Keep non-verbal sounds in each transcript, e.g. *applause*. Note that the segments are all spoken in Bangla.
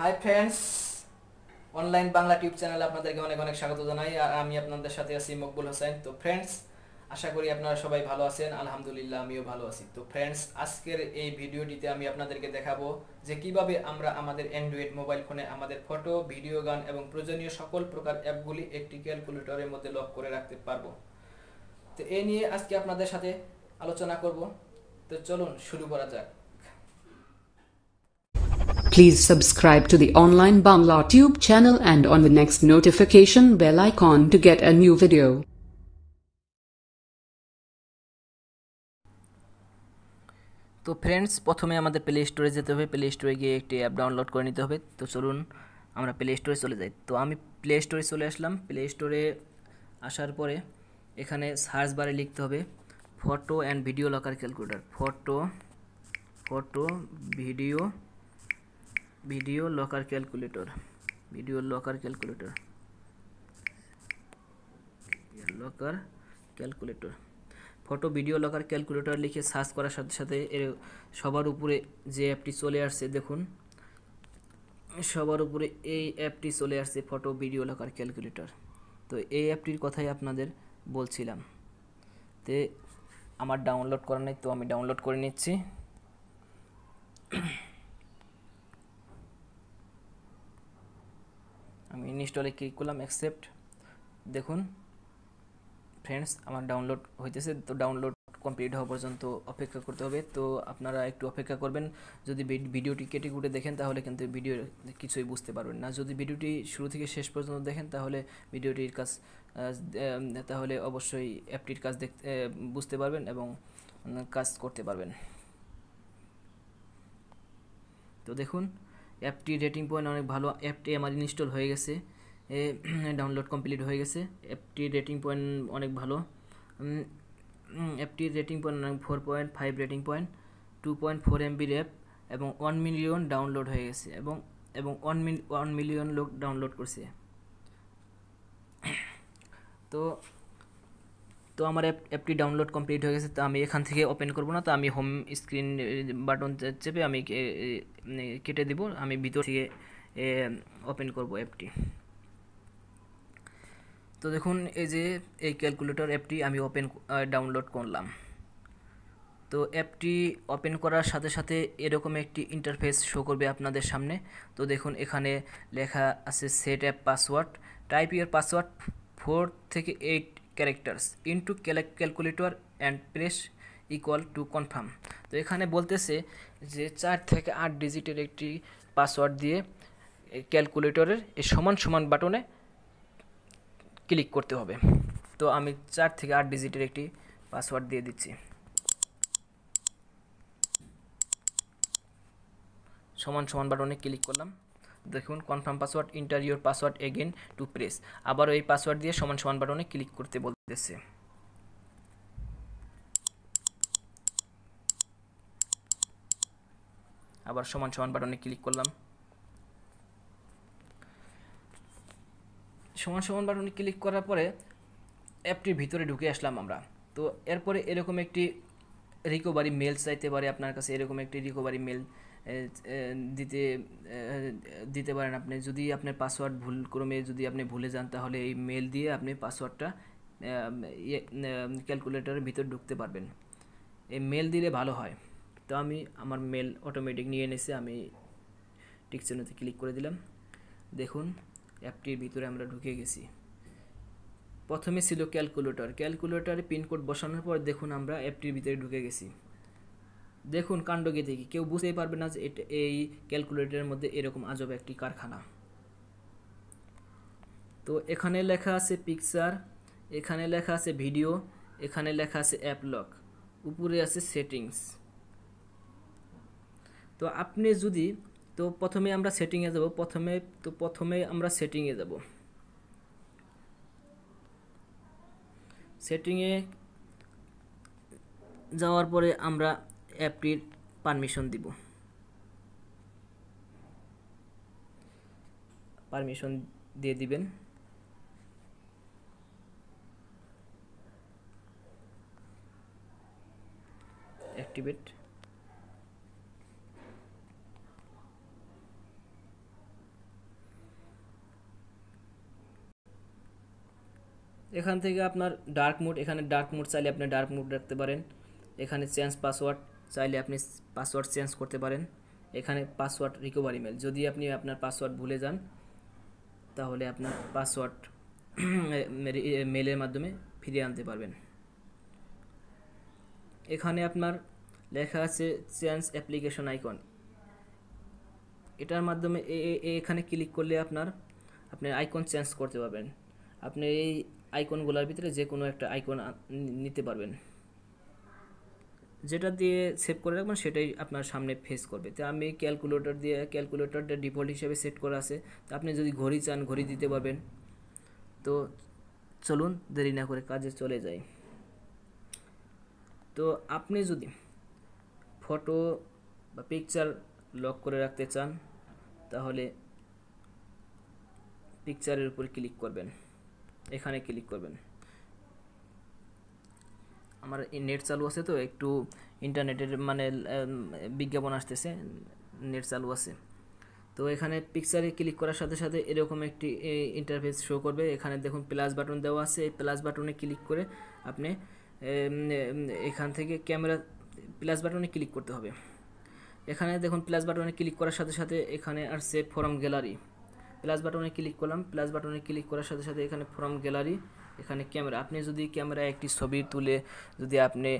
High friends online Bangla tube চ্যানেলে আপনাদেরকে অনেক অনেক স্বাগত জানাই আর আমি আপনাদের সাথে আছি মকবুল হোসেন তো ফ্রেন্ডস আশা করি আপনারা সবাই ভালো আছেন আলহামদুলিল্লাহ আমিও ভালো আছি তো ফ্রেন্ডস আজকের এই ভিডিওটিতে আমি আপনাদেরকে দেখাবো যে কিভাবে আমরা আমাদের অ্যান্ড্রয়েড মোবাইল ফোনে আমাদের ফটো ভিডিও গান এবং প্রয়োজনীয় সকল প্রকার অ্যাপগুলি একটি ক্যালকুলেটরের মধ্যে লক করে রাখতে পারবো তো এ নিয়ে আজকে আপনাদের সাথে আলোচনা করব তো চলুন শুরু করা যাক Please subscribe to the online Bangla Tube channel and on the next notification bell icon to get a new video. তো ফ্রেন্ডস প্রথমে আমাদের প্লে স্টোরে যেতে হবে প্লে স্টোরে গিয়ে একটি অ্যাপ ডাউনলোড করে নিতে হবে তো চলুন আমরা প্লে স্টোরে চলে যাই তো আমি প্লে স্টোরে চলে আসলাম প্লে স্টোরে আসার পরে এখানে সার্চ বারে লিখতে হবে photo and video locker calculator photo photo video video locker calculator video locker calculator locker calculator photo video locker calculator লিখে সার্চ করার সাথে সাথে এর সবার উপরে যে অ্যাপটি চলে আসছে দেখুন সবার উপরে এই অ্যাপটি চলে আসছে ফটো ভিডিও লকার ক্যালকুলেটর তো এই অ্যাপটির কথাই আপনাদের বলছিলাম তে আমার ডাউনলোড করা নেই তো আমি ডাউনলোড করে নিচ্ছি আমি ইনস্টলে ক্লিক করলাম অ্যাকসেপ্ট দেখুন ফ্রেন্ডস আমার ডাউনলোড হইতেছে তো ডাউনলোড কমপ্লিট হওয়া পর্যন্ত অপেক্ষা করতে হবে তো আপনারা একটু অপেক্ষা করবেন যদি ভিডিওটি কেটে কুটে দেখেন তাহলে কিন্তু ভিডিও কিছুই বুঝতে পারবেন না যদি ভিডিওটি শুরু থেকে শেষ পর্যন্ত দেখেন তাহলে ভিডিওটির কাজ তাহলে অবশ্যই অ্যাপটির কাজ দেখতে বুঝতে পারবেন এবং কাজ করতে পারবেন তো দেখুন অ্যাপটি রেটিং পয়েন্ট অনেক ভালো অ্যাপটি আমার ইনস্টল হয়ে গেছে *clears throat* ডাউনলোড কমপ্লিট হয়ে গেছে অ্যাপটির রেটিং পয়েন্ট অনেক ভালো অ্যাপটির রেটিং পয়েন্ট অনেক four point five rating point two point four এমবির অ্যাপ এবং ওয়ান মিলিয়ন ডাউনলোড হয়ে গেছে এবং এবং ওয়ান মিল ওয়ান মিলিয়ন লোক ডাউনলোড করছে *clears throat* তো তো আমার অ্যাপ অ্যাপটি ডাউনলোড কমপ্লিট হয়ে গেছে তো আমি এখান থেকে ওপেন করব না তো আমি হোম স্ক্রিন বাটন চেপে আমি কেটে দেব আমি ভিতর থেকে ওপেন করব অ্যাপটি তো দেখুন এই যে এই ক্যালকুলেটর অ্যাপটি আমি ওপেন ডাউনলোড করলাম তো অ্যাপটি ওপেন করার সাথে সাথে এরকম একটি ইন্টারফেস শো করবে আপনাদের সামনে তো দেখুন এখানে লেখা আছে set app password type your password four থেকে eight characters into calculator and press equal to confirm তো এখানে বলতেছে যে চার থেকে আট ডিজিটের একটি পাসওয়ার্ড দিয়ে ক্যালকুলেটরের এই সমান সমান বাটনে ক্লিক করতে হবে তো আমি চার থেকে আট ডিজিটের একটি পাসওয়ার্ড দিয়ে দিচ্ছি সমান সমান বাটনে ক্লিক করলাম দেখুন confirm password enter your password again to press আবার এই পাসওয়ার্ড দিয়ে সমান সমান বাটনে ক্লিক করতে বলতেছে আবার সমান সমান বাটনে ক্লিক করলাম সমান সমান বাটনে ক্লিক করার পরে অ্যাপটির ভিতরে ঢুকে আসলাম আমরা তো এরপরে এরকম একটি রিকোভারি মেল চাইতে পারে আপনার কাছে এরকম একটি রিকোভারি মেল দিতে দিতে পারেন আপনি যদি আপনার পাসওয়ার্ড ভুলক্রমে যদি আপনি ভুলে যান তাহলে এই মেল দিয়ে আপনি পাসওয়ার্ডটা ক্যালকুলেটরের ইয়ে, ভিতর ঢুকতে পারবেন এই মেল দিলে ভালো হয় তো আমি আমার মেল অটোমেটিক নিয়ে এনেছি আমি টিকচিহ্নতে ক্লিক করে দিলাম দেখুন অ্যাপটির ভিতরে আমরা ঢুকে গেছি প্রথমে ছিল ক্যালকুলেটর ক্যালকুলেটারে পিনকোড বসানোর পর দেখুন আমরা অ্যাপটির ভিতরে ঢুকে গেছি দেখুন কাণ্ডকে দেখি কেউ বুঝতেই পারবে না যে এই ক্যালকুলেটরের মধ্যে এরকম আজব একটি কারখানা তো এখানে লেখা আছে পিকচার এখানে লেখা আছে ভিডিও এখানে লেখা আছে অ্যাপ লক উপরে আছে সেটিংস তো আপনি যদি তো প্রথমে আমরা সেটিংয়ে যাব প্রথমে তো প্রথমে আমরা সেটিংয়ে যাব সেটিংয়ে যাওয়ার পরে আমরা অ্যাপটির পারমিশন দিব পারমিশন দিয়ে দিবেন অ্যাক্টিভেট এখান থেকে আপনার ডার্ক মুড এখানে ডার্ক মুড চাইলে আপনি ডার্ক মুড রাখতে পারেন এখানে চেঞ্জ পাসওয়ার্ড চাইলে আপনি পাসওয়ার্ড চেঞ্জ করতে পারেন এখানে পাসওয়ার্ড রিকভারি মেল যদি আপনি আপনার পাসওয়ার্ড ভুলে যান তাহলে আপনার পাসওয়ার্ড মেলের *clears throat* মাধ্যমে ফিরিয়ে আনতে পারবেন এখানে আপনার লেখা আছে চেঞ্জ অ্যাপ্লিকেশন আইকন এটার মাধ্যমে এখানে ক্লিক করলে আপনার আপনার আইকন চেঞ্জ করতে পারবেন আপনি এই আইকনগুলোর ভিতরে যে কোনো একটা আইকন নিতে পারবেন যেটা দিয়ে সেভ করে রাখবেন সেটাই আপনার সামনে ফেস করবে তো আমি ক্যালকুলেটর দিয়ে ক্যালকুলেটরটা ডিফল্ট হিসেবে সেট করা আছে তো আপনি যদি ঘড়ি চান ঘড়ি দিতে পারবেন তো চলুন দেরি না করে কাজে চলে যাই তো আপনি যদি ফটো বা পিকচার লক করে রাখতে চান তাহলে পিকচারের উপর ক্লিক করবেন এখানে ক্লিক করবেন আমার নেট চালু আছে তো একটু ইন্টারনেটের মানে বিজ্ঞাপন আসতেছে নেট চালু আছে তো এখানে পিকচারে ক্লিক করার সাথে সাথে এরকম একটি ইন্টারফেস শো করবে এখানে দেখুন প্লাস বাটন দেওয়া আছে এই প্লাস বাটনে ক্লিক করে আপনি এখান থেকে ক্যামেরা প্লাস বাটনে ক্লিক করতে হবে এখানে দেখুন প্লাস বাটনে ক্লিক করার সাথে সাথে এখানে আসছে ফরম গ্যালারি প্লাস বাটনে ক্লিক করলাম প্লাস বাটনে ক্লিক করার সাথে সাথে এখানে ফরম গ্যালারি এখানে ক্যামেরা আপনি যদি ক্যামেরা একটি ছবি তুলে যদি আপনি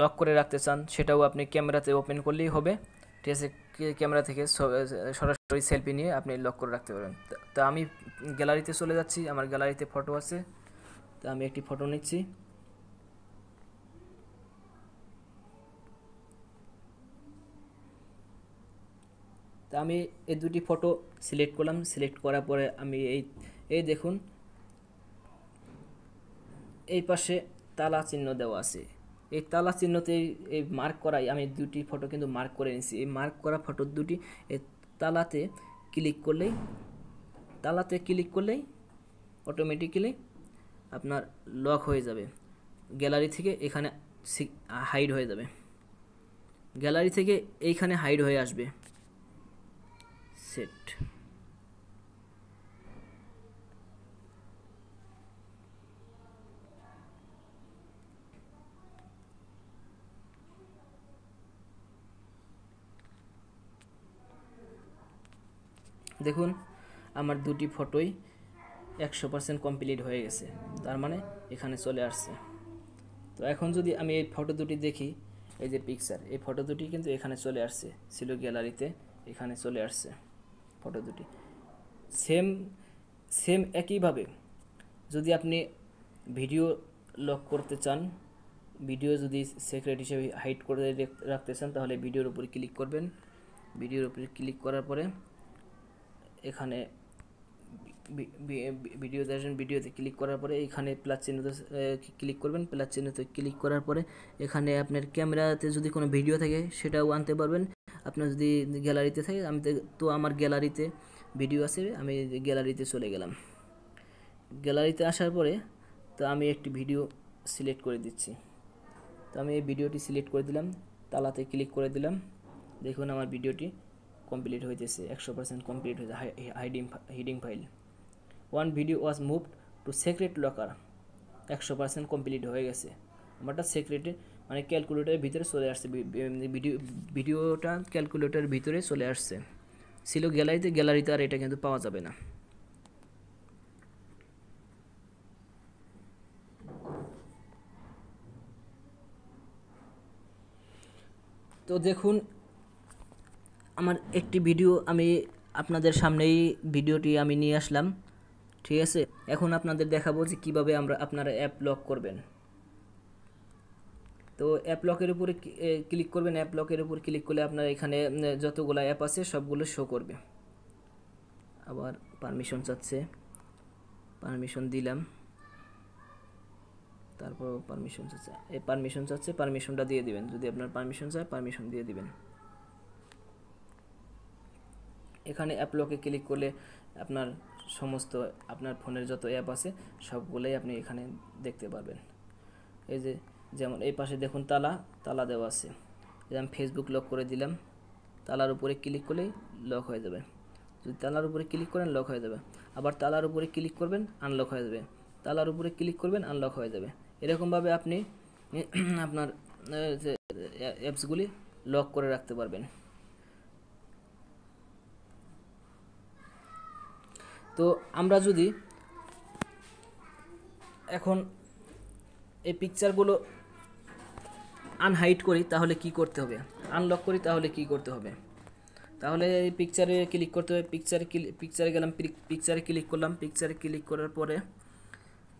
লক করে রাখতে চান সেটাও আপনি ক্যামেরাতে ওপেন করলেই হবে ঠিক আছে ক্যামেরা থেকে সরাসরি সেলফি নিয়ে আপনি লক করে রাখতে পারেন তো আমি গ্যালারিতে চলে যাচ্ছি আমার গ্যালারিতে ফটো আছে তো আমি একটি ফটো নিচ্ছি তা আমি এই দুটি ফটো সিলেক্ট করলাম সিলেক্ট করার পরে আমি এই এই দেখুন এই পাশে তালা চিহ্ন দেওয়া আছে এই তালা চিহ্নতে এই মার্ক করাই আমি দুটি ফটো কিন্তু মার্ক করে নিয়েছি এই মার্ক করা ফটো দুটি এই তালাতে ক্লিক করলেই তালাতে ক্লিক করলেই অটোমেটিক্যালি আপনার লক হয়ে যাবে গ্যালারি থেকে এখানে হাইড হয়ে যাবে গ্যালারি থেকে এইখানে হাইড হয়ে আসবে সেট দেখুন আমার দুটি ফটোই একশো পার্সেন্ট কমপ্লিট হয়ে গেছে তার মানে এখানে চলে আসছে তো এখন যদি আমি এই ফটো দুটি দেখি এই যে পিকচার এই ফটো দুটি কিন্তু এখানে চলে আসছে ছিল গ্যালারিতে এখানে চলে আসছে ফটো দুটি সেম সেম একইভাবে যদি আপনি ভিডিও লক করতে চান ভিডিও যদি সেক্রেট হিসেবে হাইড করে রাখতে চান তাহলে ভিডিওর উপরে ক্লিক করবেন ভিডিওর উপরে ক্লিক করার পরে এখানে ভিডিও দেখেন ভিডিওতে ক্লিক করার পরে এখানে প্লাস চিহ্নতে ক্লিক করবেন প্লাস চিহ্নতে ক্লিক করার পরে এখানে আপনার ক্যামেরাতে যদি কোনো ভিডিও থাকে সেটাও আনতে পারবেন আপনার যদি গ্যালারিতে থাকে আমি তো আমার গ্যালারিতে ভিডিও আছে আমি গ্যালারিতে চলে গেলাম গ্যালারিতে আসার পরে তো আমি একটি ভিডিও সিলেক্ট করে দিচ্ছি তো আমি এই ভিডিওটি সিলেক্ট করে দিলাম তালাতে ক্লিক করে দিলাম দেখুন আমার ভিডিওটি কমপ্লিট হয়েছে একশো পার্সেন্ট কমপ্লিট হয়েছে hiding hiding file one video was moved to secret locker একশো পার্সেন্ট কমপ্লিট হয়ে গেছে আমারটা সেক্রেটে মানে ক্যালকুলেটারের ভিতরে চলে আসছে ভিডিও ভিডিওটা ক্যালকুলেটারের ভিতরে চলে আসছে ছিল গ্যালারিতে গ্যালারিতে আর এটা কিন্তু পাওয়া যাবে না তো দেখুন আমার একটি ভিডিও আমি আপনাদের সামনেই ভিডিওটি আমি নিয়ে আসলাম ঠিক আছে এখন আপনাদের দেখাবো যে কীভাবে আমরা আপনারা অ্যাপ লক করবেন তো অ্যাপ লকের উপরে ক্লিক করবেন অ্যাপ লকের উপর ক্লিক করলে আপনার এখানে যতগুলো অ্যাপ আছে সবগুলো শো করবে আবার পারমিশন চাচ্ছে পারমিশন দিলাম তারপর পারমিশন চাচ্ছে এই পারমিশন চাচ্ছে পারমিশনটা দিয়ে দিবেন যদি আপনার পারমিশন চায় পারমিশন দিয়ে দিবেন এখানে অ্যাপলকে ক্লিক করলে আপনার সমস্ত আপনার ফোনের যত অ্যাপ আছে সবগুলোই আপনি এখানে দেখতে পারবেন এই যে যেমন এই পাশে দেখুন তালা তালা দেওয়া আছে যেমন ফেসবুক লক করে দিলাম তালার উপরে ক্লিক করলেই লক হয়ে যাবে যদি তালার উপরে ক্লিক করেন লক হয়ে যাবে আবার তালার উপরে ক্লিক করবেন আনলক হয়ে যাবে তালার উপরে ক্লিক করবেন আনলক হয়ে যাবে এরকমভাবে আপনি আপনার অ্যাপসগুলি লক করে রাখতে পারবেন তো আমরা যদি এখন এই পিকচারগুলো আনহাইট করি তাহলে কি করতে হবে আনলক করি তাহলে কি করতে হবে তাহলে এই পিকচারে ক্লিক করতে হবে পিকচারে পিকচারে গেলাম পিকচারে ক্লিক করলাম পিকচারে ক্লিক করার পরে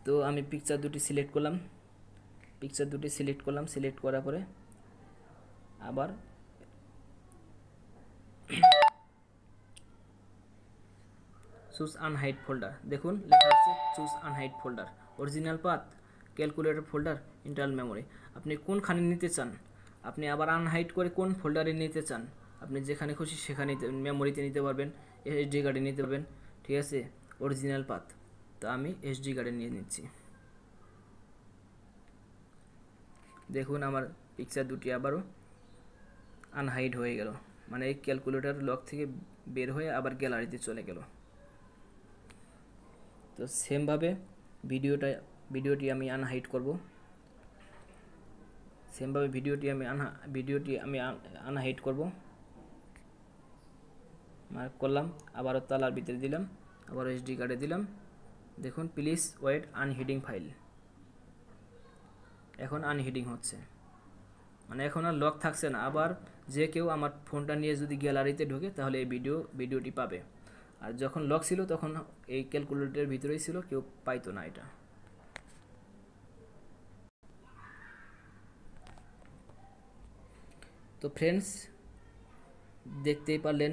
তো আমি পিকচার দুটি সিলেক্ট করলাম পিকচার দুটি সিলেক্ট করলাম সিলেক্ট করার পরে আবার চুজ আনহাইট ফোল্ডার দেখুন লেখা আছে choose unhide folder original path calculator folder internal memory আপনি কোনখানে নিতে চান আপনি আবার আনহাইট করে কোন ফোল্ডারে নিতে চান আপনি যেখানে খুশি সেখানে মেমোরিতে নিতে পারবেন এসডি কার্ডে নিতে পারবেন ঠিক আছে অরিজিনাল পাথ তো আমি এসডি কার্ডে নিয়ে নিচ্ছি দেখুন আমার পিকচার দুটি আবারও আনহাইড হয়ে গেল মানে এই ক্যালকুলেটর লক থেকে বের হয়ে আবার গ্যালারিতে চলে গেল তো সেমভাবে ভিডিওটা ভিডিওটি আমি আনহাইট করব সেমভাবে ভিডিওটি আমি আনহা ভিডিওটি আমি আনহাইট করব মার্ক করলাম আবারও তালার ভিতরে দিলাম আবারও এসডি কার্ডে দিলাম দেখুন প্লিজ ওয়েট আনহিডিং ফাইল এখন আনহিডিং হচ্ছে মানে এখন আর লক থাকছে না আবার যে কেউ আমার ফোনটা নিয়ে যদি গ্যালারিতে ঢোকে তাহলে এই ভিডিও ভিডিওটি পাবে আর যখন লক ছিল তখন এই ক্যালকুলেটরের ভিতরেই ছিল কেউ পাইতো না এটা তো ফ্রেন্ডস দেখতেই পারলেন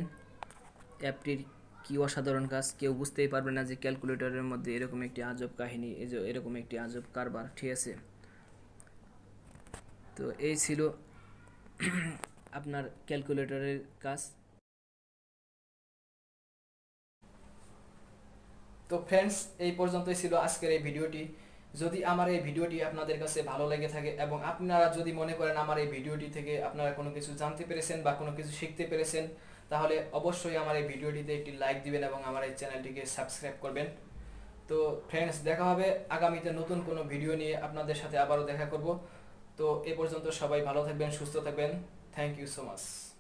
অ্যাপটির কী অসাধারণ কাজ কেউ বুঝতেই পারবে না যে ক্যালকুলেটরের মধ্যে এরকম একটি আজব কাহিনী এই যে এরকম একটি আজব কারবার ঠিক আছে তো এই ছিল *clears throat* আপনার ক্যালকুলেটরের কাজ তো ফ্রেন্ডস এই পর্যন্তই ছিল আজকের এই ভিডিওটি যদি আমার এই ভিডিওটি আপনাদের কাছে ভালো লেগে থাকে এবং আপনারা যদি মনে করেন আমার এই ভিডিওটি থেকে আপনারা কোনো কিছু জানতে পেরেছেন বা কোনো কিছু শিখতে পেরেছেন তাহলে অবশ্যই আমার এই ভিডিওটিতে একটি লাইক দিবেন এবং আমার এই চ্যানেলটিকে সাবস্ক্রাইব করবেন তো ফ্রেন্ডস দেখা হবে আগামীতে নতুন কোনো ভিডিও নিয়ে আপনাদের সাথে আবারও দেখা করব তো এ পর্যন্ত সবাই ভালো থাকবেন সুস্থ থাকবেন থ্যাংক ইউ সো মাচ